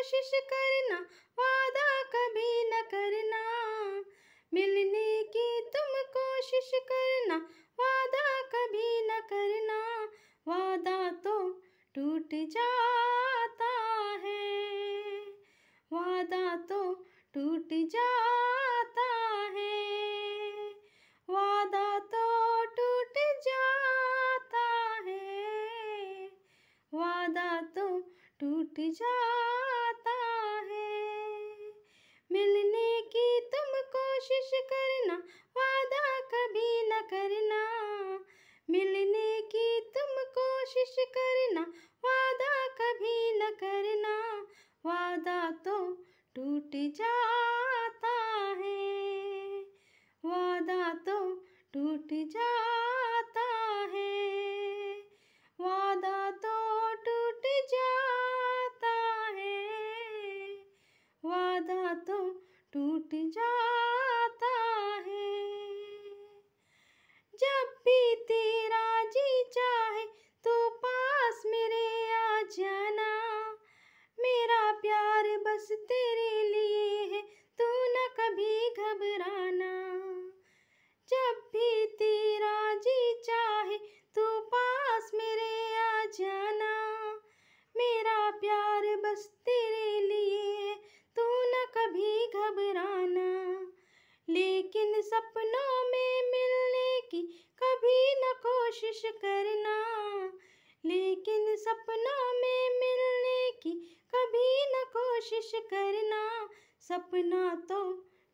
कोशिश करना वादा कभी न करना मिलने की तुम कोशिश करना वादा कभी न करना वादा तो टूट जाता है वादा तो टूट जाता है वादा तो टूट जाता है वादा तो टूट जा करना वादा कभी न करना वादा तो टूट जाता है सपनों में मिलने की कभी न कोशिश करना लेकिन सपनों में मिलने की कभी न कोशिश करना सपना तो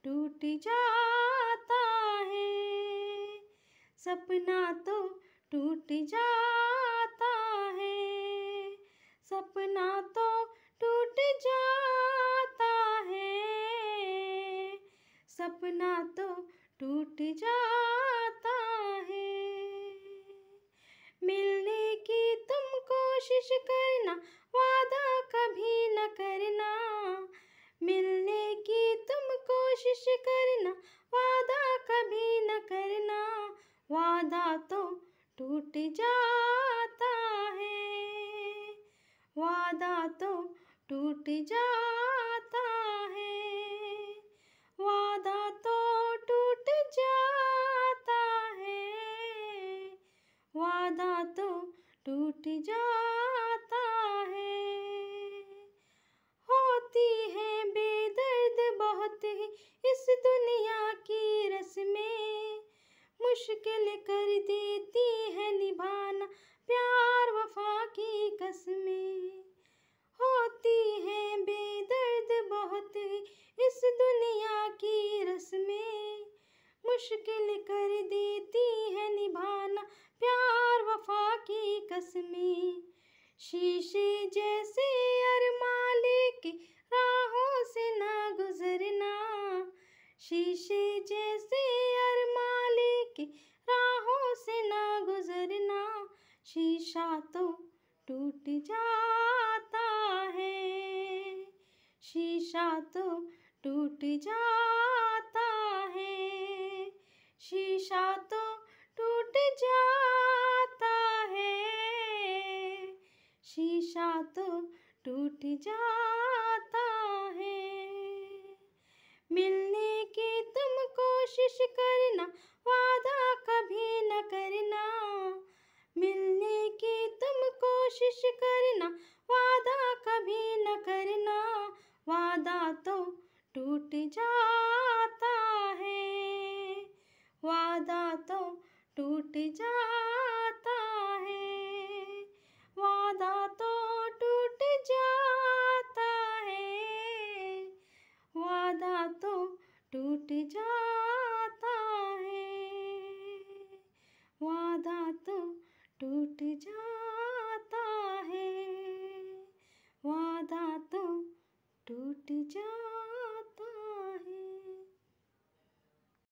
टूट जाता है सपना तो टूट जा कोशिश करना वादा कभी न करना मिलने की तुम कोशिश करना वादा कभी न करना वादा तो टूट जाता मुश्किल कर देती है निभाना प्यार वफा की कसमें होती है बेदर्द बहुत ही इस दुनिया की रस्में मुश्किल कर देती है निभाना प्यार वफा की कसमें शीशे जैसे अरमाले मालिक राहों से ना गुजरना शीशे जैसे टूट जाता है शीशा तो टूट जाता है शीशा तो टूट जाता है शीशा तो टूट जा कोशिश करना वादा कभी न करना वादा तो टूट जाता है वादा तो टूट जा